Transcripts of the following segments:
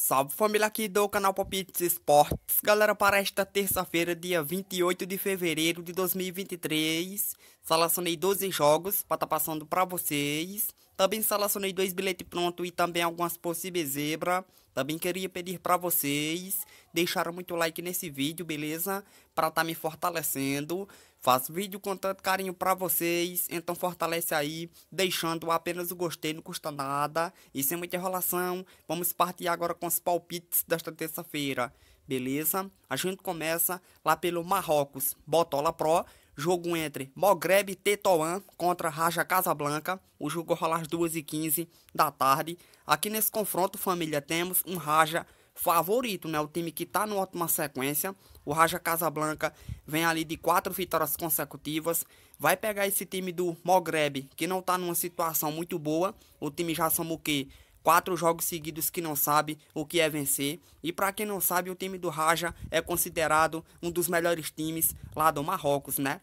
Salve família aqui do canal Popits Esportes. Galera, para esta terça-feira, dia 28 de fevereiro de 2023, selecionei 12 jogos para estar tá passando para vocês. Também selecionei dois bilhetes pronto e também algumas possíveis zebra. Também queria pedir para vocês deixar muito like nesse vídeo, beleza? Para estar tá me fortalecendo. Faço vídeo com tanto carinho para vocês, então fortalece aí, deixando apenas o gostei, não custa nada. E sem muita enrolação, vamos partir agora com os palpites desta terça-feira, beleza? A gente começa lá pelo Marrocos, Botola Pro, jogo entre Mogreb Tetoan contra Raja Casablanca. O jogo rola às 2h15 da tarde. Aqui nesse confronto, família, temos um Raja favorito, né? O time que está numa ótima sequência. O Raja Casablanca vem ali de quatro vitórias consecutivas. Vai pegar esse time do Mogreb, que não está numa situação muito boa. O time já soma o quê? Quatro jogos seguidos que não sabe o que é vencer. E para quem não sabe, o time do Raja é considerado um dos melhores times lá do Marrocos, né?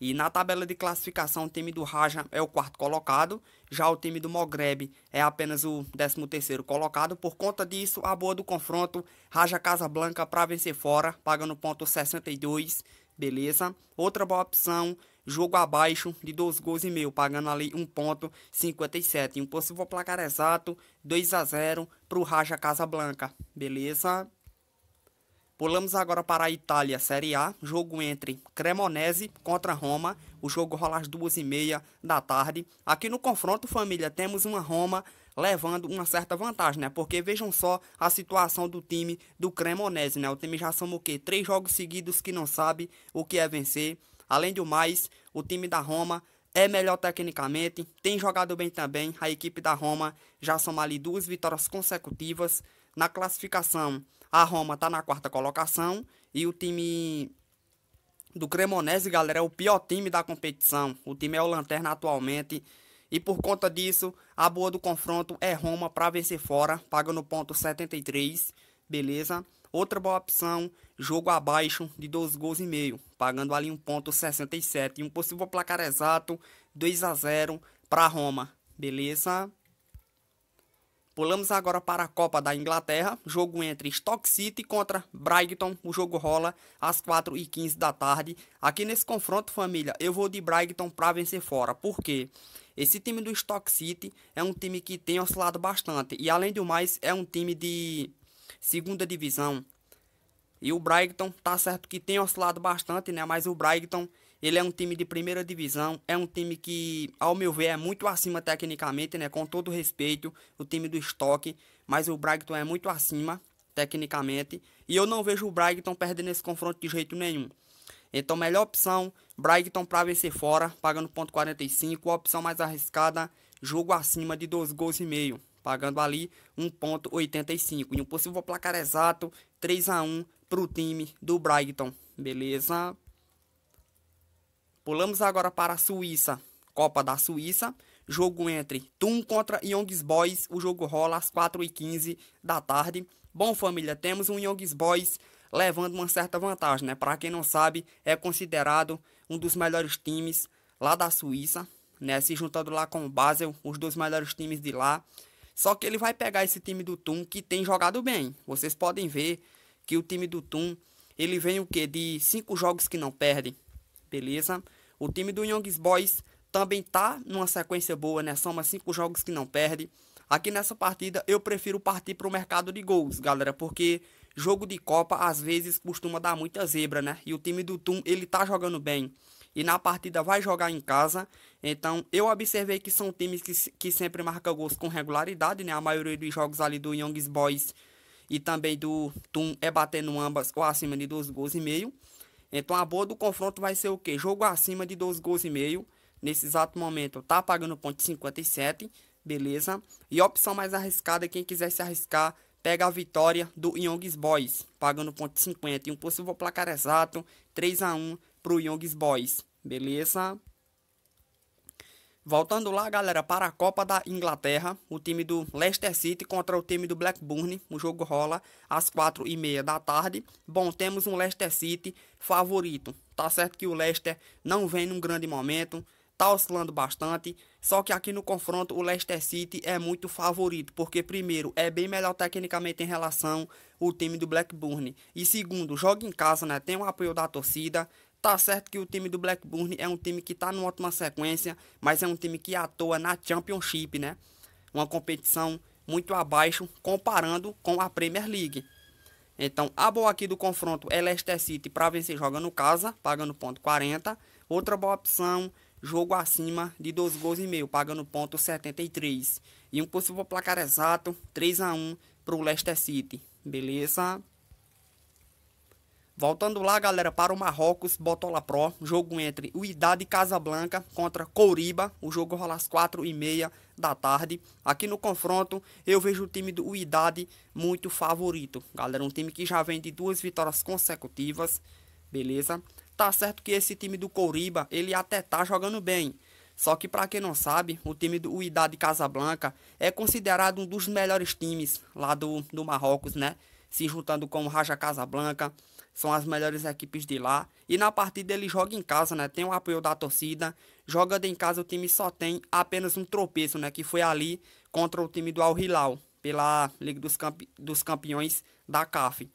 E na tabela de classificação, o time do Raja é o quarto colocado, já o time do Mogreb é apenas o décimo terceiro colocado. Por conta disso, a boa do confronto, Raja Casablanca para vencer fora, pagando ponto 62, beleza? Outra boa opção, jogo abaixo de 2 gols e meio, pagando ali 1.57. Um possível placar exato, 2 a 0 para o Raja Casablanca, beleza? Pulamos agora para a Itália, Série A, jogo entre Cremonese contra Roma. O jogo rola às duas e meia da tarde. Aqui no confronto, família, temos uma Roma levando uma certa vantagem, né? Porque vejam só a situação do time do Cremonese, né? O time já são o quê? Três jogos seguidos que não sabe o que é vencer. Além do mais, o time da Roma é melhor tecnicamente, tem jogado bem também. A equipe da Roma já soma ali duas vitórias consecutivas na classificação a Roma está na quarta colocação e o time do Cremonese, galera, é o pior time da competição. O time é o lanterna atualmente. E por conta disso, a boa do confronto é Roma para vencer fora, paga no ponto 73, beleza? Outra boa opção, jogo abaixo de 12 gols e meio, pagando ali um ponto 67 e um possível placar exato 2 a 0 para Roma, beleza? Pulamos agora para a Copa da Inglaterra, jogo entre Stock City contra Brighton. O jogo rola às 4h15 da tarde. Aqui nesse confronto, família, eu vou de Brighton para vencer fora. Por quê? Esse time do Stock City é um time que tem oscilado bastante. E além do mais, é um time de segunda divisão. E o Brighton, tá certo que tem oscilado bastante, né? Mas o Brighton ele é um time de primeira divisão, é um time que, ao meu ver, é muito acima tecnicamente, né? Com todo respeito, o time do estoque, mas o Brighton é muito acima tecnicamente, e eu não vejo o Brighton perdendo esse confronto de jeito nenhum. Então, melhor opção, Brighton para vencer fora, pagando 1,45, a opção mais arriscada, jogo acima de dois gols e meio, pagando ali 1.85. E um possível placar exato, 3 a 1 para o time do Brighton, beleza? Pulamos agora para a Suíça, Copa da Suíça. Jogo entre Tum contra Youngs Boys. O jogo rola às 4h15 da tarde. Bom, família, temos um Youngs Boys levando uma certa vantagem, né? Para quem não sabe, é considerado um dos melhores times lá da Suíça, né? Se juntando lá com o Basel, os dois melhores times de lá. Só que ele vai pegar esse time do Tum que tem jogado bem. Vocês podem ver que o time do Tum, ele vem o quê? De cinco jogos que não perdem, beleza? O time do Young Boys também tá numa sequência boa, né? Soma cinco jogos que não perde. Aqui nessa partida eu prefiro partir para o mercado de gols, galera, porque jogo de Copa às vezes costuma dar muita zebra, né? E o time do Tum, ele tá jogando bem. E na partida vai jogar em casa. Então eu observei que são times que, que sempre marcam gols com regularidade, né? A maioria dos jogos ali do Young Boys e também do Tum é batendo ambas ou acima de dois gols e meio. Então a boa do confronto vai ser o quê? Jogo acima de 12 gols e meio. Nesse exato momento tá pagando ponto 57, beleza? E opção mais arriscada, quem quiser se arriscar, pega a vitória do Young's Boys, pagando ponto 50 e um possível placar exato, 3 a 1 pro Young's Boys, beleza? Voltando lá, galera, para a Copa da Inglaterra, o time do Leicester City contra o time do Blackburn. O jogo rola às quatro e meia da tarde. Bom, temos um Leicester City favorito. Tá certo que o Leicester não vem num grande momento, tá oscilando bastante. Só que aqui no confronto o Leicester City é muito favorito, porque primeiro é bem melhor tecnicamente em relação o time do Blackburn. E segundo, joga em casa, né? Tem o apoio da torcida. Tá certo que o time do Blackburn é um time que tá numa ótima sequência, mas é um time que atua na Championship, né? Uma competição muito abaixo comparando com a Premier League. Então, a boa aqui do confronto é Leicester City para vencer jogando casa, pagando ponto 40. Outra boa opção, jogo acima de 12 gols e meio, pagando ponto 73. E um possível placar exato, 3 a 1 para o Leicester City. Beleza? Voltando lá, galera, para o Marrocos, Botola Pro, jogo entre Uidade Casablanca contra Couriba, o jogo rola às 4 e meia da tarde. Aqui no confronto, eu vejo o time do Uidade muito favorito, galera, um time que já vem de duas vitórias consecutivas, beleza? Tá certo que esse time do Couriba, ele até tá jogando bem, só que para quem não sabe, o time do Uidade Casablanca é considerado um dos melhores times lá do, do Marrocos, né? se juntando com o Raja Casablanca, são as melhores equipes de lá. E na partida ele joga em casa, né? Tem o apoio da torcida. Jogando em casa o time só tem apenas um tropeço, né? Que foi ali contra o time do Al Hilal, pela Liga dos, Campe dos Campeões da CAF.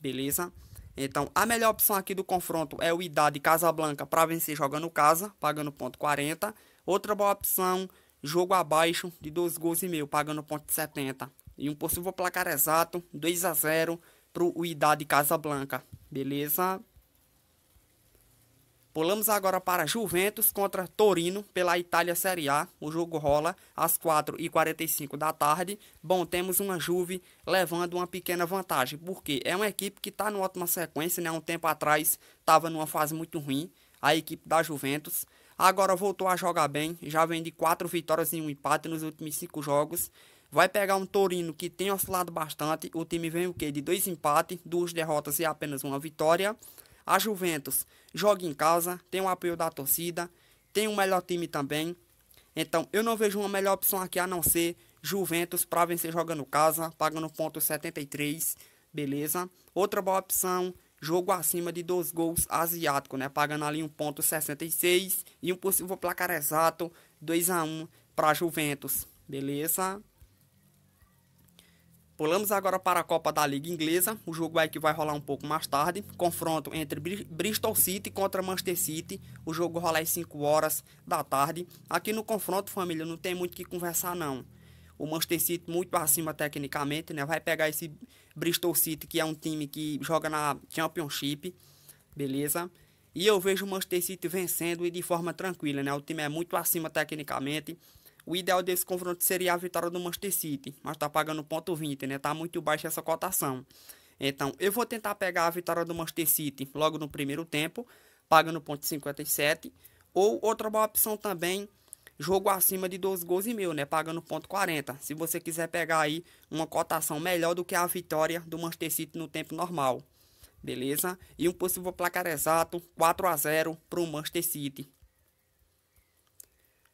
Beleza? Então, a melhor opção aqui do confronto é o Idade Casablanca para vencer jogando casa, pagando ponto 40. Outra boa opção, jogo abaixo de 2 gols e meio, pagando ponto 70 e um possível placar exato 2 a 0 para o Idade Casablanca, beleza? Pulamos agora para Juventus contra Torino pela Itália Série A. O jogo rola às 4h45 da tarde. Bom, temos uma Juve levando uma pequena vantagem, porque é uma equipe que está numa ótima sequência, né? Um tempo atrás estava numa fase muito ruim, a equipe da Juventus. Agora voltou a jogar bem, já vem de 4 vitórias e um empate nos últimos 5 jogos. Vai pegar um Torino que tem oscilado bastante. O time vem o quê? De dois empates, duas derrotas e apenas uma vitória. A Juventus joga em casa, tem o apoio da torcida, tem o melhor time também. Então, eu não vejo uma melhor opção aqui a não ser Juventus para vencer jogando casa, pagando ponto 73, beleza? Outra boa opção, jogo acima de dois gols asiático, né? Pagando ali 66 e um possível placar exato 2 a 1 para Juventus, beleza? Pulamos agora para a Copa da Liga Inglesa, o jogo aí que vai rolar um pouco mais tarde. Confronto entre Bristol City contra Manchester City. O jogo rola às 5 horas da tarde. Aqui no confronto, família, não tem muito o que conversar não. O Manchester City muito acima tecnicamente, né? Vai pegar esse Bristol City, que é um time que joga na Championship, beleza? E eu vejo o Manchester City vencendo e de forma tranquila, né? O time é muito acima tecnicamente. O ideal desse confronto seria a vitória do Manchester City, mas tá pagando ponto 20, né? Tá muito baixa essa cotação. Então, eu vou tentar pegar a vitória do Manchester City logo no primeiro tempo, pagando ponto 57, ou outra boa opção também, jogo acima de 12 gols e meio, né? Pagando ponto 40. Se você quiser pegar aí uma cotação melhor do que a vitória do Manchester City no tempo normal. Beleza? E um possível placar exato, 4 a 0 para o Manchester City.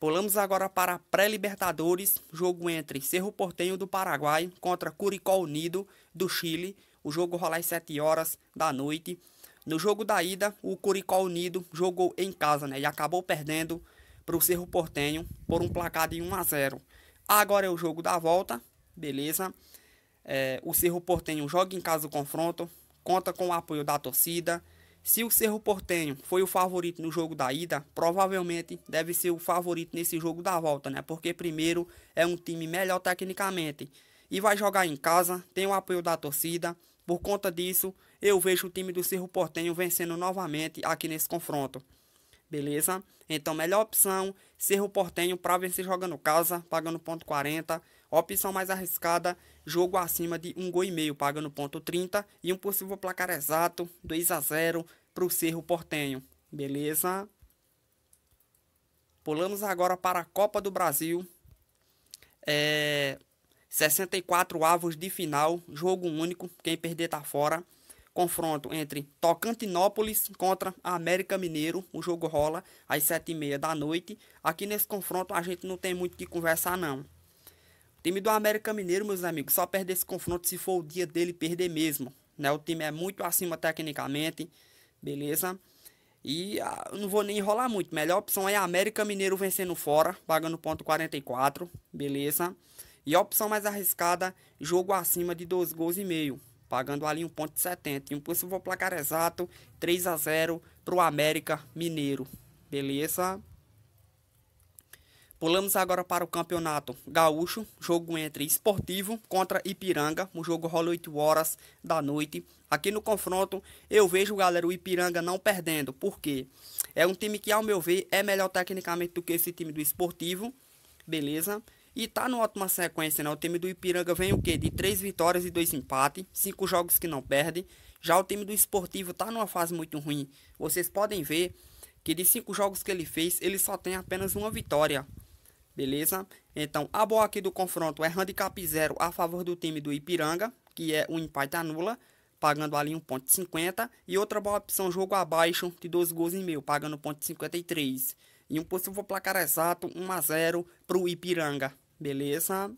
Pulamos agora para a pré-Libertadores, jogo entre Cerro Portenho do Paraguai contra Curicó Unido do Chile. O jogo rola às 7 horas da noite. No jogo da ida, o Curicó Unido jogou em casa né, e acabou perdendo para o Cerro Portenho por um placar de 1 a 0. Agora é o jogo da volta, beleza? É, o Cerro Portenho joga em casa o confronto, conta com o apoio da torcida. Se o Cerro Portenho foi o favorito no jogo da ida, provavelmente deve ser o favorito nesse jogo da volta, né? Porque primeiro é um time melhor tecnicamente e vai jogar em casa, tem o apoio da torcida. Por conta disso, eu vejo o time do Cerro Portenho vencendo novamente aqui nesse confronto. Beleza? Então, melhor opção, Cerro Portenho para vencer jogando casa, pagando ponto 40 Opção mais arriscada, jogo acima de um gol e meio, pagando ponto 30 e um possível placar exato 2 a 0 para o Cerro Portenho. Beleza? Pulamos agora para a Copa do Brasil. É, 64 avos de final, jogo único, quem perder tá fora. Confronto entre Tocantinópolis contra América Mineiro. O jogo rola às 7h30 da noite. Aqui nesse confronto a gente não tem muito o que conversar, não. Time do América Mineiro, meus amigos, só perde esse confronto se for o dia dele perder mesmo. Né? O time é muito acima tecnicamente, beleza? E ah, não vou nem enrolar muito. Melhor opção é América Mineiro vencendo fora, pagando ponto 44, beleza? E a opção mais arriscada, jogo acima de 2 gols e meio, pagando ali 1.70. E um possível placar exato, 3 a 0 pro América Mineiro, beleza? Pulamos agora para o campeonato gaúcho, jogo entre Esportivo contra Ipiranga, um jogo rola 8 horas da noite. Aqui no confronto eu vejo, galera, o Ipiranga não perdendo, porque é um time que, ao meu ver, é melhor tecnicamente do que esse time do Esportivo, beleza? E tá numa ótima sequência, né? O time do Ipiranga vem o quê? De 3 vitórias e 2 empates, 5 jogos que não perde. Já o time do Esportivo tá numa fase muito ruim. Vocês podem ver que de 5 jogos que ele fez, ele só tem apenas uma vitória beleza? Então, a boa aqui do confronto é handicap zero a favor do time do Ipiranga, que é o empate anula, pagando ali 1.50. E outra boa opção, jogo abaixo de 12 gols e meio, pagando 1.53. E um possível placar exato, 1 a 0 para o Ipiranga, beleza?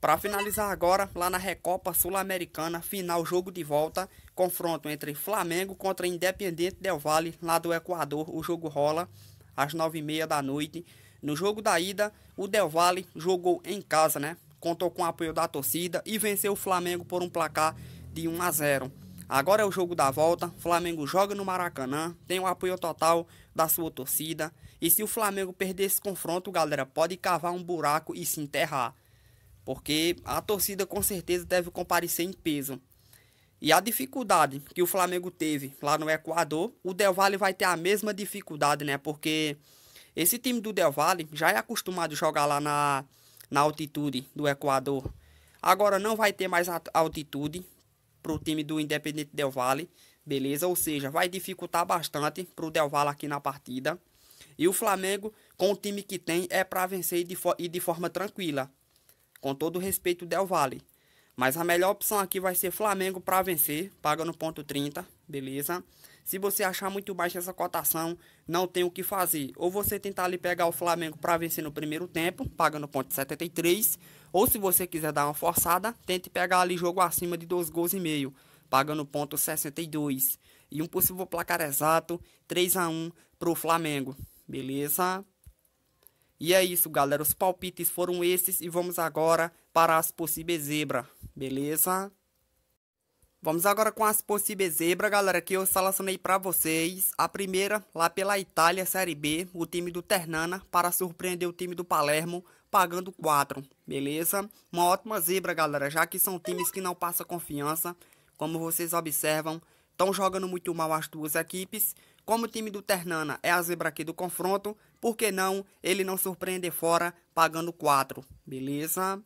Para finalizar agora, lá na Recopa Sul-Americana, final jogo de volta, confronto entre Flamengo contra Independente Del Valle, lá do Equador. O jogo rola às 9h30 da noite. No jogo da ida, o Del Valle jogou em casa, né? Contou com o apoio da torcida e venceu o Flamengo por um placar de 1 a 0. Agora é o jogo da volta. Flamengo joga no Maracanã, tem o apoio total da sua torcida. E se o Flamengo perder esse confronto, galera, pode cavar um buraco e se enterrar. Porque a torcida com certeza deve comparecer em peso. E a dificuldade que o Flamengo teve lá no Equador, o Del Valle vai ter a mesma dificuldade, né? Porque esse time do Del Valle já é acostumado a jogar lá na, na altitude do Equador. Agora não vai ter mais altitude para o time do Independente Del Valle, beleza? Ou seja, vai dificultar bastante para o Del Valle aqui na partida. E o Flamengo, com o time que tem, é para vencer de e de forma tranquila. Com todo respeito Del Valle. Mas a melhor opção aqui vai ser Flamengo para vencer, paga no ponto 30, beleza? Se você achar muito baixa essa cotação, não tem o que fazer. Ou você tentar ali pegar o Flamengo para vencer no primeiro tempo, pagando ponto 73, ou se você quiser dar uma forçada, tente pegar ali jogo acima de 2 gols e meio, pagando ponto 62. E um possível placar exato, 3 a 1 para o Flamengo. Beleza? E é isso, galera. Os palpites foram esses e vamos agora para as possíveis zebra, beleza? Vamos agora com as possíveis zebras, galera, que eu selecionei para vocês. A primeira, lá pela Itália, Série B, o time do Ternana, para surpreender o time do Palermo, pagando 4, beleza? Uma ótima zebra, galera, já que são times que não passam confiança, como vocês observam, estão jogando muito mal as duas equipes. Como o time do Ternana é a zebra aqui do confronto, por que não ele não surpreender fora, pagando 4, beleza?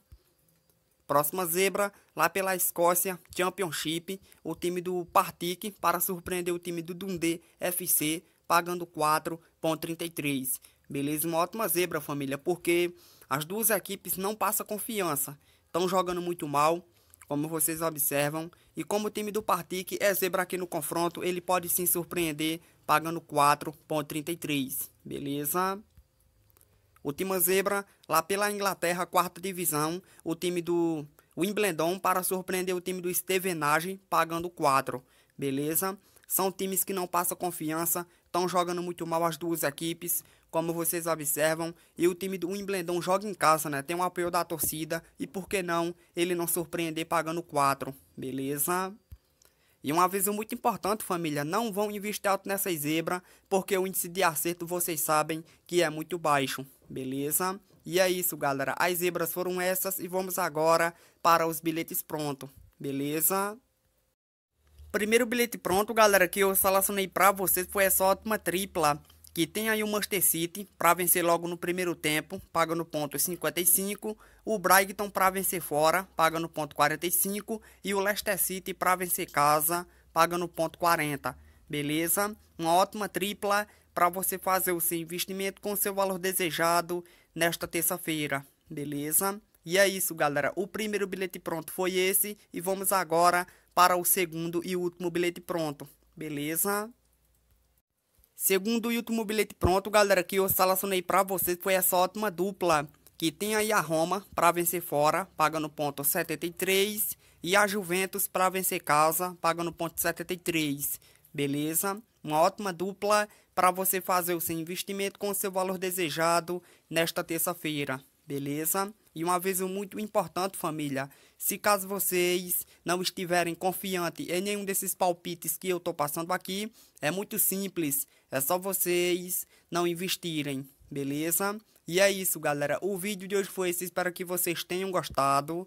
Próxima zebra, lá pela Escócia Championship, o time do Partick para surpreender o time do Dundee FC, pagando 4,33. Beleza, uma ótima zebra, família, porque as duas equipes não passam confiança, estão jogando muito mal, como vocês observam, e como o time do Partick é zebra aqui no confronto, ele pode sim surpreender, pagando 4,33. Beleza? O time zebra lá pela Inglaterra, quarta divisão, o time do Wimbledon para surpreender o time do Stevenage, pagando 4, beleza? São times que não passam confiança, estão jogando muito mal as duas equipes, como vocês observam, e o time do Wimbledon joga em casa, né? Tem um apoio da torcida, e por que não ele não surpreender pagando 4, beleza? E um aviso muito importante, família, não vão investir alto nessa zebra porque o índice de acerto vocês sabem que é muito baixo beleza? E é isso, galera. As zebras foram essas e vamos agora para os bilhetes pronto, beleza? Primeiro bilhete pronto, galera, que eu selecionei para vocês foi essa ótima tripla que tem aí o Manchester City para vencer logo no primeiro tempo, paga no ponto 55, o Brighton para vencer fora, paga no ponto 45 e o Leicester City para vencer casa, paga no ponto 40. Beleza? Uma ótima tripla para você fazer o seu investimento com o seu valor desejado nesta terça-feira, beleza? E é isso, galera. O primeiro bilhete pronto foi esse e vamos agora para o segundo e último bilhete pronto, beleza? Segundo e último bilhete pronto, galera, que eu selecionei para vocês foi essa ótima dupla que tem aí a Roma para vencer fora, pagando ponto 73, e a Juventus para vencer casa, pagando ponto 73, beleza? Uma ótima dupla para você fazer o seu investimento com o seu valor desejado nesta terça-feira, beleza? E uma vez muito importante, família, se caso vocês não estiverem confiantes em nenhum desses palpites que eu estou passando aqui, é muito simples, é só vocês não investirem, beleza? E é isso, galera. O vídeo de hoje foi esse. Espero que vocês tenham gostado.